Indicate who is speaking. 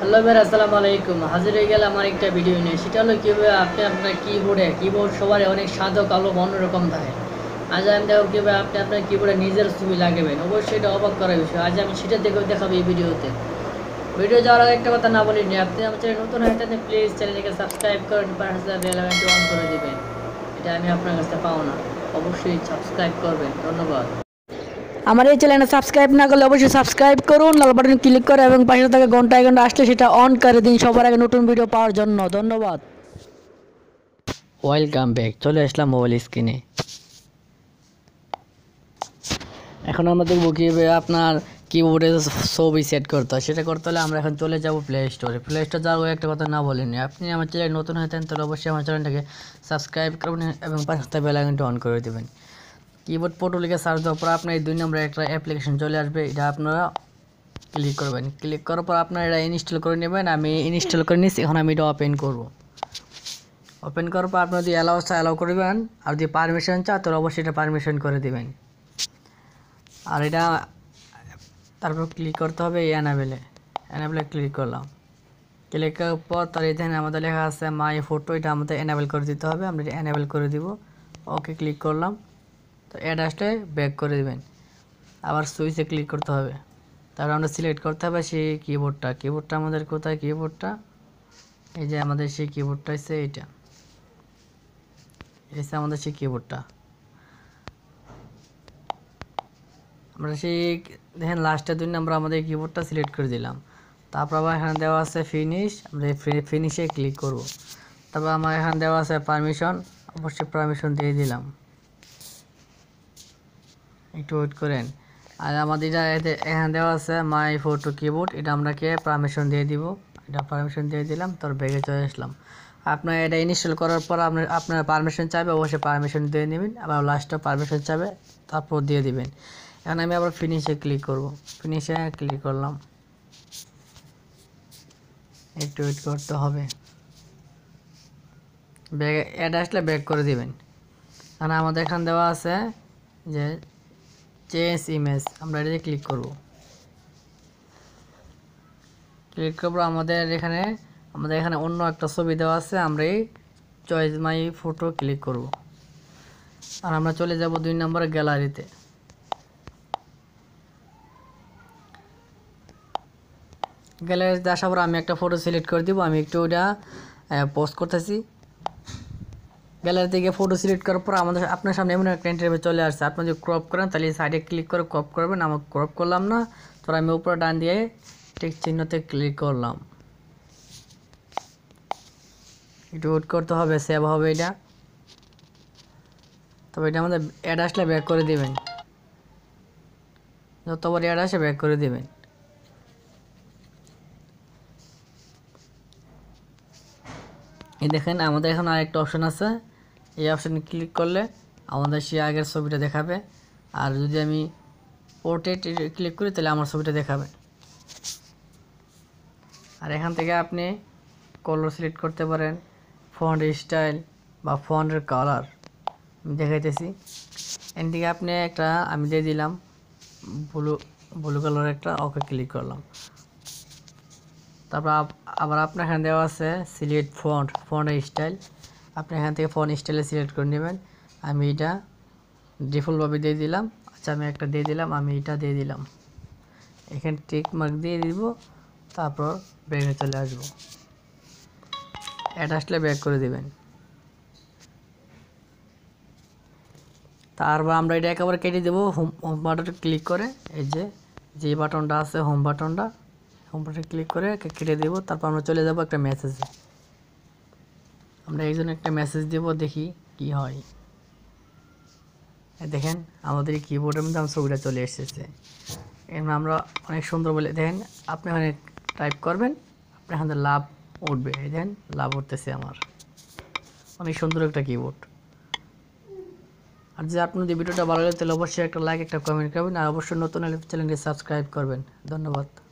Speaker 1: hello ভাই আসসালামু আলাইকুম হাজির হয়ে গেলাম আমার একটা ভিডিও নিয়ে সেটা হলো কীভাবে আপনি আপনার কিবোর্ডে কিবোর্ড সবার অনেক সাদা কালো অন্যরকম থাকে আজ আমি দেখো কীভাবে আপনি আপনার কিবোর্ডে নিজের ছবি লাগাবেন অবশ্যই এটা অবাক করার বিষয় আজ আমি সেটা দেখে দেখাবো এই ভিডিওতে ভিডিও যাওয়ার আগে একটা কথা না বলিনি আপনি আমার চ্যানেল নতুন হয়ে থাকলে প্লিজ চ্যানেলকে সাবস্ক্রাইব করেন পাশে বেল অন করে দেবেন এটা আমি আপনার কাছে পাও না অবশ্যই সাবস্ক্রাইব করবেন ধন্যবাদ আমার এই চ্যানেলটা সাবস্ক্রাইব না করলে অবশ্যই সাবস্ক্রাইব করুন লাল বাটন ক্লিক করে এবং পাশে থাকা ঘন্টা ঘন্টা আসলে সেটা অন করে দিন সবার আগে নতুন ভিডিও পাওয়ার জন্য ধন্যবাদ ওয়েলকাম ব্যাক চলে আসলাম মোবাইল স্ক্রিনে এখন আমাদের কিভাবে আপনার কিবোর্ডে ছবি সেট করতে হয় সেটা করতে হলে আমরা এখন চলে যাব প্লে স্টোরে প্লে স্টোর যাবো একটা কথা না বলিনি আপনি আমার চ্যানেল নতুন হয়ে থাকেন তাহলে অবশ্যই আমার চ্যানেলটাকে সাবস্ক্রাইব করবেন এবং পাশে বেলাইকনটা অন করে দেবেন কিবোর্ড পোর্টো লিখে সার্চ দেওয়ার পর আপনার এই দুই নম্বরে একটা অ্যাপ্লিকেশন চলে আসবে এটা আপনারা ক্লিক করবেন ক্লিক করার পর আপনারা এটা ইনস্টল করে নেবেন আমি ইনস্টল করে নিচ্ছি এখন আমি এটা ওপেন করব ওপেন করার পর আপনারা যদি অ্যালাউ অ্যালাউ করবেন আর যদি পারমিশন চায় তাহলে অবশ্যই এটা পারমিশন করে দেবেন আর এটা তারপর ক্লিক করতে হবে অ্যানাবেলে অ্যানাবেলে ক্লিক করলাম ক্লিক করার পর তার এখানে আমাদের লেখা আছে মাই ফটো এটা আমাদের অ্যানাবেল করে দিতে হবে আমরা এটা অ্যানাবেল করে দিব ওকে ক্লিক করলাম তো অ্যাড ব্যাক করে দেবেন আবার সুইচে ক্লিক করতে হবে তারপর আমরা সিলেক্ট করতে হবে সেই কিবোর্ডটা কিবোর্ডটা আমাদের কোথায় কিবোর্ডটা এই যে আমাদের সেই কিবোর্ডটা আছে এইটা এসে আমাদের সেই কিবোর্ডটা আমরা সেই দেখেন লাস্টে দুই নম্বর আমাদের কিবোর্ডটা সিলেক্ট করে দিলাম তারপর আবার এখানে দেওয়া আছে ফিনিশ আমরা ফিনিশে ক্লিক করব তারপর আমার এখানে দেওয়া আছে পারমিশন অবশ্যই পারমিশন দিয়ে দিলাম একটু ওয়েট করেন আর আমাদের এটা এখানে দেওয়া আছে মাই ফটো কিবোর্ড এটা কে পারমিশন দিয়ে দিব এটা পারমিশন দিয়ে দিলাম তার ব্যাগে চলে আসলাম আপনার এটা ইনস্টল করার পর আপনার আপনার পারমিশন চাইবে অবশ্যই পারমিশন দিয়ে নেবেন আবার লাস্টটা পারমিশন চাইবে তারপর দিয়ে দিবেন এখন আমি আবার ফিনিশে ক্লিক করব ফিনিশে ক্লিক করলাম একটু ওয়েট করতে হবে ব্যাগ অ্যাড আসলে ব্যাক করে দিবেন কারণ আমাদের এখান দেওয়া আছে যে চেঞ্জ ইমেজ আমরা এটাতে ক্লিক করব ক্লিক করবো আমাদের এখানে আমাদের এখানে অন্য একটা ছবি দেওয়া আছে আমরা এই চয়েস মাই ফটো ক্লিক করব আর আমরা চলে যাব দুই নম্বর গ্যালারিতে গ্যালারিতে আসার পর আমি একটা ফটো সিলেক্ট করে দিব আমি একটু ওটা পোস্ট করতেছি গ্যালারি থেকে ফটো সিলেক্ট করার পর আমাদের আপনার সামনে এমন একটা ইন্টারভিউ চলে আসছে আপনি যদি ক্রপ করেন তাহলে সাইডে ক্লিক করে ক্রপ করবেন আমার ক্রপ করলাম না তো আমি উপরে ডান দিয়ে ঠিক চিহ্নতে ক্লিক করলাম একটু ওয়েট করতে হবে সেভ হবে এটা তবে এটা আমাদের অ্যাড আসলে ব্যাক করে দেবেন যতবার অ্যাড আসে ব্যাক করে দেবেন এই দেখেন আমাদের এখন আরেকটা অপশন আছে এই অপশানে ক্লিক করলে আমাদের সে আগের ছবিটা দেখাবে আর যদি আমি পোর্ট্রেট ক্লিক করি তাহলে আমার ছবিটা দেখাবে আর এখান থেকে আপনি কলর সিলেক্ট করতে পারেন ফন্ট স্টাইল বা ফন্টের কালার দেখাইতেছি এখান থেকে আপনি একটা আমি দিয়ে দিলাম ব্লু ব্লু কালার একটা ওকে ক্লিক করলাম তারপর আবার আপনার এখানে দেওয়া আছে সিলেক্ট ফন্ট ফন্টের স্টাইল আপনি এখান থেকে ফোন স্টাইলে সিলেক্ট করে নেবেন আমি এটা ডিফল্টভাবে দিয়ে দিলাম আচ্ছা আমি একটা দিয়ে দিলাম আমি এটা দিয়ে দিলাম এখানে টিক মার্ক দিয়ে দিব তারপর ব্যাগে চলে আসবো অ্যাড আসলে ব্যাক করে দিবেন তারপর আমরা এটা একেবারে কেটে দেবো হোম হোম বাটনে ক্লিক করে এই যে যে বাটনটা আছে হোম বাটনটা হোম বাটনে ক্লিক করে কেটে দেবো তারপর আমরা চলে যাবো একটা মেসেজে আমরা একজন একটা মেসেজ দেব দেখি কি হয় দেখেন আমাদের কিবোর্ডের মধ্যে আমার ছবিটা চলে এসেছে এর মানে আমরা অনেক সুন্দর বলে দেখেন আপনি ওখানে টাইপ করবেন আপনি এখান লাভ উঠবে দেখেন লাভ উঠতেছে আমার অনেক সুন্দর একটা কিবোর্ড আর যে আপনার ভিডিওটা ভালো লাগে তাহলে অবশ্যই একটা লাইক একটা কমেন্ট করবেন আর অবশ্যই নতুন চ্যানেলটি সাবস্ক্রাইব করবেন ধন্যবাদ